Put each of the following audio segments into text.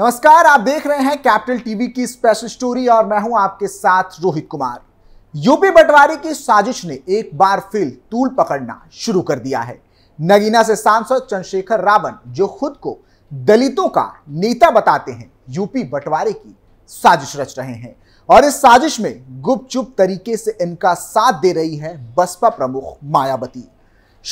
नमस्कार आप देख रहे हैं कैपिटल टीवी की स्पेशल स्टोरी और मैं हूं आपके साथ रोहित कुमार यूपी बंटवारे की साजिश ने एक बार फिर तूल पकड़ना शुरू कर दिया है नगीना से सांसद चंद्रशेखर रावण जो खुद को दलितों का नेता बताते हैं यूपी बंटवारे की साजिश रच रहे हैं और इस साजिश में गुपचुप तरीके से इनका साथ दे रही है बसपा प्रमुख मायावती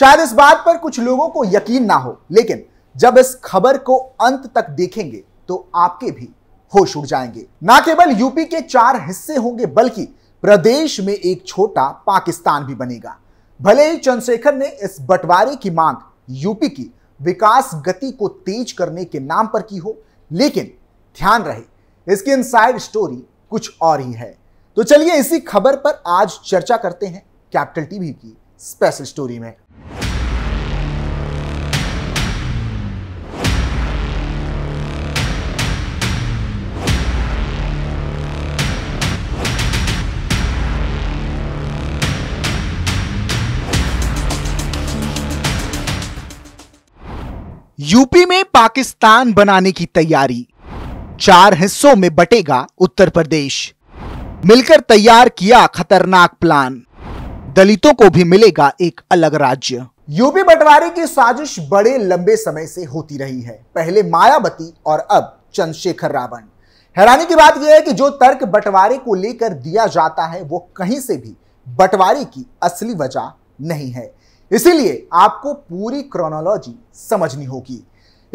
शायद इस बात पर कुछ लोगों को यकीन ना हो लेकिन जब इस खबर को अंत तक देखेंगे तो आपके भी होश उड़ जाएंगे ना केवल यूपी के चार हिस्से होंगे बल्कि प्रदेश में एक छोटा पाकिस्तान भी बनेगा भले ही चंद्रशेखर ने इस बंटवारे की मांग यूपी की विकास गति को तेज करने के नाम पर की हो लेकिन ध्यान रहे इसकी इनसाइड स्टोरी कुछ और ही है तो चलिए इसी खबर पर आज चर्चा करते हैं कैपिटल टीवी की स्पेशल स्टोरी में यूपी में पाकिस्तान बनाने की तैयारी चार हिस्सों में बटेगा उत्तर प्रदेश मिलकर तैयार किया खतरनाक प्लान दलितों को भी मिलेगा एक अलग राज्य यूपी बंटवारे की साजिश बड़े लंबे समय से होती रही है पहले मायावती और अब चंद्रशेखर रावण हैरानी की बात यह है कि जो तर्क बंटवारे को लेकर दिया जाता है वो कहीं से भी बंटवारे की असली वजह नहीं है इसीलिए आपको पूरी क्रोनोलॉजी समझनी होगी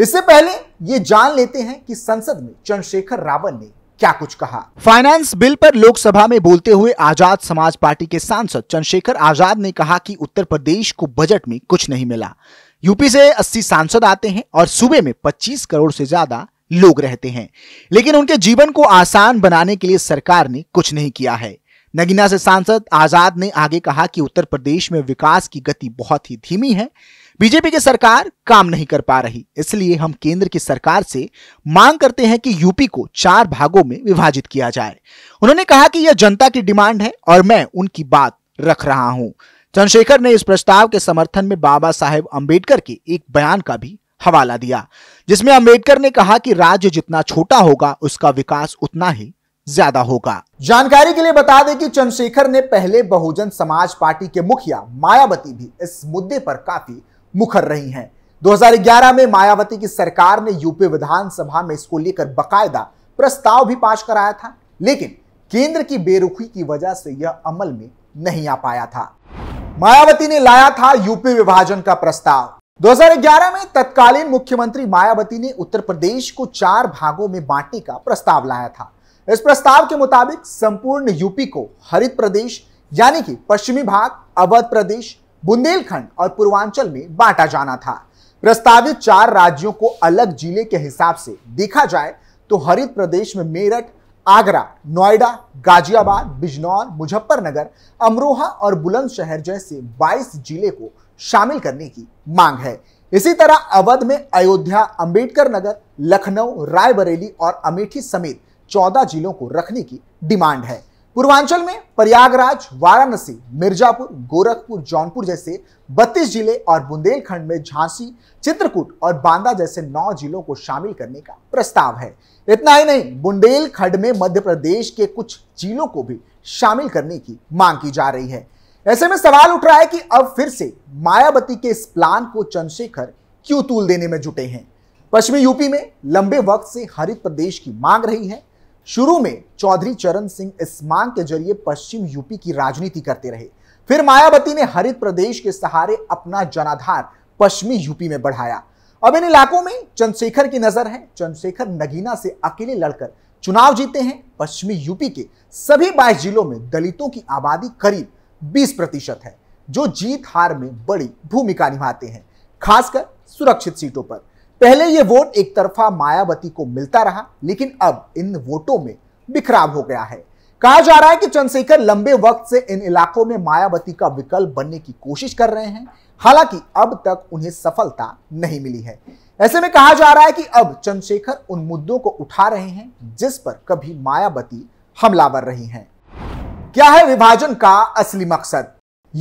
इससे पहले ये जान लेते हैं कि संसद में चंद्रशेखर रावल ने क्या कुछ कहा फाइनेंस बिल पर लोकसभा में बोलते हुए आजाद समाज पार्टी के सांसद चंद्रशेखर आजाद ने कहा कि उत्तर प्रदेश को बजट में कुछ नहीं मिला यूपी से 80 सांसद आते हैं और सूबे में 25 करोड़ से ज्यादा लोग रहते हैं लेकिन उनके जीवन को आसान बनाने के लिए सरकार ने कुछ नहीं किया है नगीना से सांसद आजाद ने आगे कहा कि उत्तर प्रदेश में विकास की गति बहुत ही धीमी है बीजेपी की सरकार काम नहीं कर पा रही इसलिए हम केंद्र की सरकार से मांग करते हैं कि यूपी को चार भागों में विभाजित किया जाए उन्होंने कहा कि यह जनता की डिमांड है और मैं उनकी बात रख रहा हूं चंद्रशेखर ने इस प्रस्ताव के समर्थन में बाबा साहेब अंबेडकर के एक बयान का भी हवाला दिया जिसमें अंबेडकर ने कहा कि राज्य जितना छोटा होगा उसका विकास उतना ही ज्यादा होगा जानकारी के लिए बता दें कि चंद्रशेखर ने पहले बहुजन समाज पार्टी के मुखिया मायावती भी इस मुद्दे पर काफी मुखर रही हैं 2011 में मायावती की सरकार ने यूपी विधानसभा में इसको लेकर बकायदा प्रस्ताव भी पास कराया था लेकिन केंद्र की बेरुखी की वजह से यह अमल में नहीं आ पाया था मायावती ने लाया था यूपी विभाजन का प्रस्ताव 2011 में तत्कालीन मुख्यमंत्री मायावती ने उत्तर प्रदेश को चार भागों में बांटने का प्रस्ताव लाया था इस प्रस्ताव के मुताबिक संपूर्ण यूपी को हरित प्रदेश यानी कि पश्चिमी भाग अवध प्रदेश बुंदेलखंड और पूर्वांचल में बांटा जाना था प्रस्तावित चार राज्यों को अलग जिले के हिसाब से देखा जाए तो हरित प्रदेश में मेरठ आगरा नोएडा गाजियाबाद बिजनौर मुजफ्फरनगर अमरोहा और बुलंदशहर जैसे 22 जिले को शामिल करने की मांग है इसी तरह अवध में अयोध्या अंबेडकर नगर लखनऊ रायबरेली और अमेठी समेत चौदह जिलों को रखने की डिमांड है पूर्वांचल में प्रयागराज वाराणसी मिर्जापुर गोरखपुर जौनपुर जैसे 32 जिले और बुंदेलखंड में झांसी चित्रकूट और बांदा जैसे 9 जिलों को शामिल करने का प्रस्ताव है इतना ही नहीं बुंदेलखंड में मध्य प्रदेश के कुछ जिलों को भी शामिल करने की मांग की जा रही है ऐसे में सवाल उठ रहा है कि अब फिर से मायावती के इस प्लान को चंद्रशेखर क्यों तूल देने में जुटे हैं पश्चिमी यूपी में लंबे वक्त से हरित प्रदेश की मांग रही है शुरू में चौधरी चरण सिंह इस मांग के जरिए पश्चिम यूपी की राजनीति करते रहे फिर मायावती ने हरित प्रदेश के सहारे अपना जनाधार पश्चिमी यूपी में बढ़ाया अब इन इलाकों में चंद्रशेखर की नजर है चंद्रशेखर नगीना से अकेले लड़कर चुनाव जीते हैं पश्चिमी यूपी के सभी 22 जिलों में दलितों की आबादी करीब 20 प्रतिशत है जो जीत हार में बड़ी भूमिका निभाते हैं खासकर सुरक्षित सीटों पर पहले ये वोट एक तरफा मायावती को मिलता रहा लेकिन अब इन वोटों में बिखराव हो गया है कहा जा रहा है कि चंद्रशेखर लंबे वक्त से इन इलाकों में मायावती का विकल्प बनने की कोशिश कर रहे हैं हालांकि अब तक उन्हें सफलता नहीं मिली है ऐसे में कहा जा रहा है कि अब चंद्रशेखर उन मुद्दों को उठा रहे हैं जिस पर कभी मायावती हमलावर रही हैं क्या है विभाजन का असली मकसद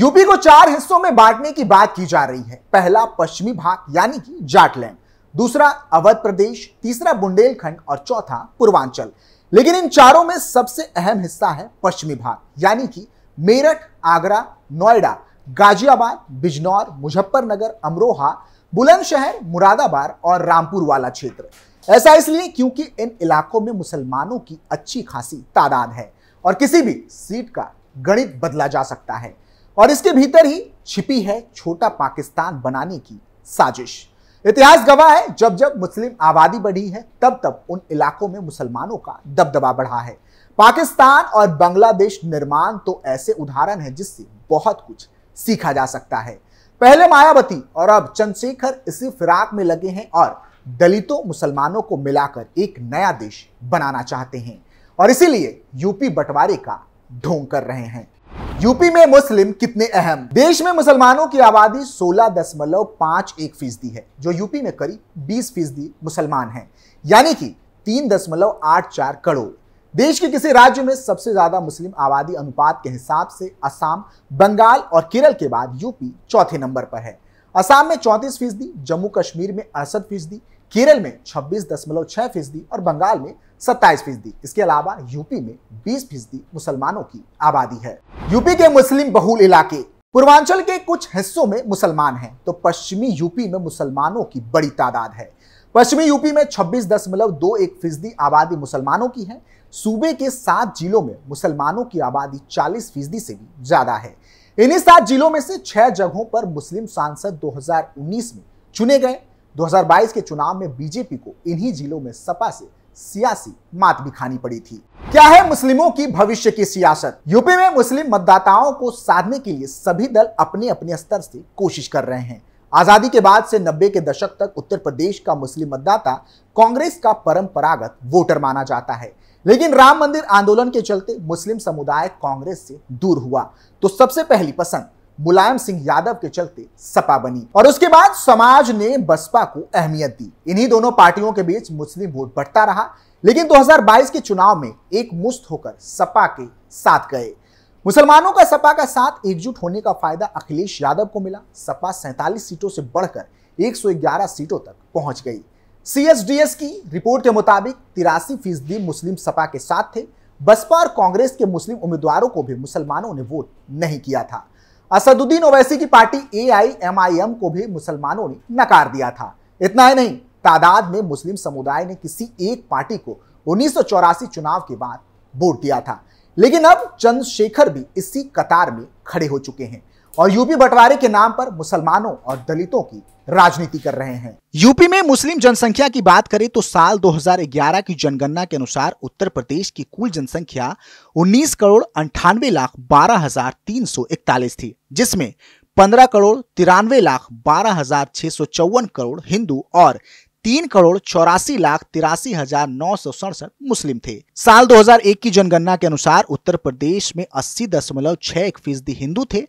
यूपी को चार हिस्सों में बांटने की बात की जा रही है पहला पश्चिमी भाग यानी कि जाटलैंड दूसरा अवध प्रदेश तीसरा बुंदेलखंड और चौथा पूर्वांचल लेकिन इन चारों में सबसे अहम हिस्सा है पश्चिमी भाग यानी कि मेरठ आगरा नोएडा गाजियाबाद बिजनौर मुजफ्फरनगर अमरोहा बुलंदशहर मुरादाबाद और रामपुर वाला क्षेत्र ऐसा इसलिए क्योंकि इन इलाकों में मुसलमानों की अच्छी खासी तादाद है और किसी भी सीट का गणित बदला जा सकता है और इसके भीतर ही छिपी है छोटा पाकिस्तान बनाने की साजिश इतिहास गवाह है जब जब मुस्लिम आबादी बढ़ी है तब तब उन इलाकों में मुसलमानों का दबदबा बढ़ा है पाकिस्तान और बांग्लादेश निर्माण तो ऐसे उदाहरण है जिससे बहुत कुछ सीखा जा सकता है पहले मायावती और अब चंद्रशेखर इसी फिराक में लगे हैं और दलितों मुसलमानों को मिलाकर एक नया देश बनाना चाहते हैं और इसीलिए यूपी बंटवारे का ढोंग कर रहे हैं यूपी में मुस्लिम कितने अहम देश में मुसलमानों की आबादी एक फीसदी है जो यूपी में करीब 20 फीसदी मुसलमान हैं यानी कि 3.84 करोड़ देश के किसी राज्य में सबसे ज्यादा मुस्लिम आबादी अनुपात के हिसाब से असम बंगाल और केरल के बाद यूपी चौथे नंबर पर है असम में चौंतीस फीसदी जम्मू कश्मीर में अड़सठ फीसदी केरल में छब्बीस दशमलव छह फीसदी और बंगाल में सत्ताईस फीसदी इसके अलावा यूपी में बीस फीसदी मुसलमानों की आबादी है यूपी के मुस्लिम बहुल इलाके पूर्वांचल के कुछ हिस्सों में मुसलमान हैं तो पश्चिमी यूपी में मुसलमानों की बड़ी तादाद है पश्चिमी यूपी में छब्बीस दशमलव दो एक फीसदी आबादी मुसलमानों की है सूबे के सात जिलों में मुसलमानों की आबादी चालीस फीसदी से भी ज्यादा है इन्हीं सात जिलों में से छह जगहों पर मुस्लिम सांसद 2019 में चुने गए 2022 के चुनाव में बीजेपी को इन्हीं जिलों में सपा से सियासी मात भी खानी पड़ी थी क्या है मुस्लिमों की भविष्य की सियासत यूपी में मुस्लिम मतदाताओं को साधने के लिए सभी दल अपने अपने स्तर से कोशिश कर रहे हैं आजादी के बाद से नब्बे के दशक तक उत्तर प्रदेश का मुस्लिम मतदाता कांग्रेस का परंपरागत वोटर माना जाता है लेकिन राम मंदिर आंदोलन के चलते मुस्लिम समुदाय कांग्रेस से दूर हुआ तो सबसे पहली पसंद मुलायम सिंह यादव के चलते सपा बनी और उसके बाद समाज ने बसपा को अहमियत दी इन्हीं दोनों पार्टियों के बीच मुस्लिम वोट बढ़ता रहा लेकिन 2022 के चुनाव में एक मुस्त होकर सपा के साथ गए मुसलमानों का सपा का साथ एकजुट होने का फायदा अखिलेश यादव को मिला सपा सैंतालीस सीटों से बढ़कर एक सीटों तक पहुंच गई सीएसडीएस की रिपोर्ट के मुताबिक तिरासी फीसदी मुस्लिम सपा के साथ थे बसपा और कांग्रेस के मुस्लिम उम्मीदवारों को भी मुसलमानों ने वोट नहीं किया था असदुद्दीन ओवैसी की पार्टी एआईएमआईएम को भी मुसलमानों ने नकार दिया था इतना ही नहीं तादाद में मुस्लिम समुदाय ने किसी एक पार्टी को उन्नीस चुनाव के बाद वोट दिया था लेकिन अब चंद्रशेखर भी इसी कतार में खड़े हो चुके हैं और यूपी बंटवारे के नाम पर मुसलमानों और दलितों की राजनीति कर रहे हैं यूपी में मुस्लिम जनसंख्या की बात करें तो साल 2011 की जनगणना के अनुसार उत्तर प्रदेश की कुल जनसंख्या 19 करोड़ अंठानवे लाख बारह हजार तीन सौ इकतालीस थी जिसमें 15 करोड़ तिरानवे लाख बारह हजार छह सौ चौवन करोड़ हिंदू और तीन करोड़ चौरासी लाख तिरासी हजार नौ सौ सड़सठ मुस्लिम थे साल 2001 की जनगणना के अनुसार उत्तर प्रदेश में अस्सी दशमलव छह एक फीसदी हिंदू थे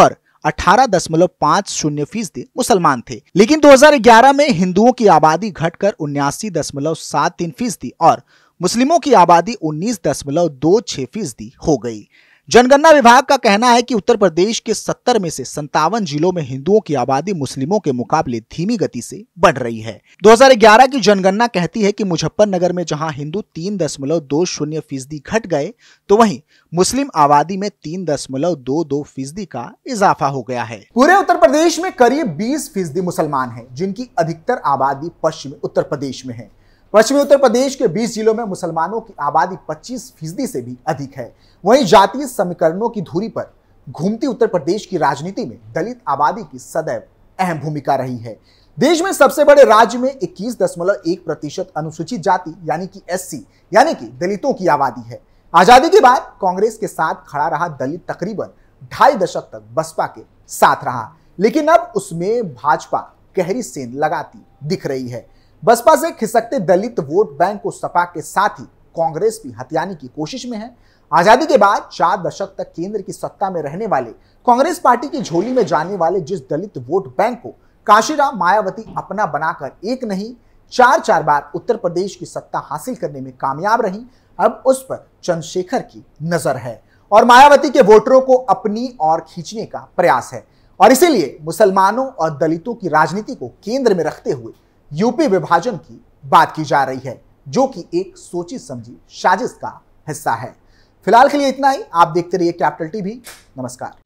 और अठारह दशमलव पाँच शून्य फीसदी मुसलमान थे लेकिन 2011 में हिंदुओं की आबादी घटकर उन्यासी दशमलव सात तीन फीसदी और मुस्लिमों की आबादी उन्नीस दशमलव दो छह फीसदी हो गई जनगणना विभाग का कहना है कि उत्तर प्रदेश के 70 में से संतावन जिलों में हिंदुओं की आबादी मुस्लिमों के मुकाबले धीमी गति से बढ़ रही है 2011 की जनगणना कहती है कि मुजफ्फरनगर में जहां हिंदू तीन दशमलव दो शून्य फीसदी घट गए तो वहीं मुस्लिम आबादी में तीन दशमलव दो दो फीसदी का इजाफा हो गया है पूरे उत्तर प्रदेश में करीब बीस फीसदी मुसलमान है जिनकी अधिकतर आबादी पश्चिमी उत्तर प्रदेश में है पश्चिमी उत्तर प्रदेश के 20 जिलों में मुसलमानों की आबादी 25 फीसदी से भी अधिक है वहीं जातीय समीकरणों की धूरी पर घूमती उत्तर प्रदेश की राजनीति में दलित आबादी की सदैव अहम भूमिका रही है देश में सबसे बड़े राज्य में इक्कीस दशमलव एक प्रतिशत अनुसूचित जाति यानी कि एस यानी कि दलितों की आबादी है आजादी के बाद कांग्रेस के साथ खड़ा रहा दलित तकरीबन ढाई दशक तक बसपा के साथ रहा लेकिन अब उसमें भाजपा गहरी सेंध लगाती दिख रही है बसपा से खिसकते दलित वोट बैंक को सपा के साथ ही कांग्रेस भी हथियाने की कोशिश में है आजादी के बाद चार दशक तक केंद्र की सत्ता में रहने वाले कांग्रेस पार्टी की झोली में जाने वाले जिस दलित वोट बैंक को काशीराम मायावती अपना बनाकर एक नहीं चार चार बार उत्तर प्रदेश की सत्ता हासिल करने में कामयाब रही अब उस पर चंद्रशेखर की नजर है और मायावती के वोटरों को अपनी ओर खींचने का प्रयास है और इसीलिए मुसलमानों और दलितों की राजनीति को केंद्र में रखते हुए यूपी विभाजन की बात की जा रही है जो कि एक सोची समझी साजिश का हिस्सा है फिलहाल के लिए इतना ही आप देखते रहिए कैपिटल टीवी नमस्कार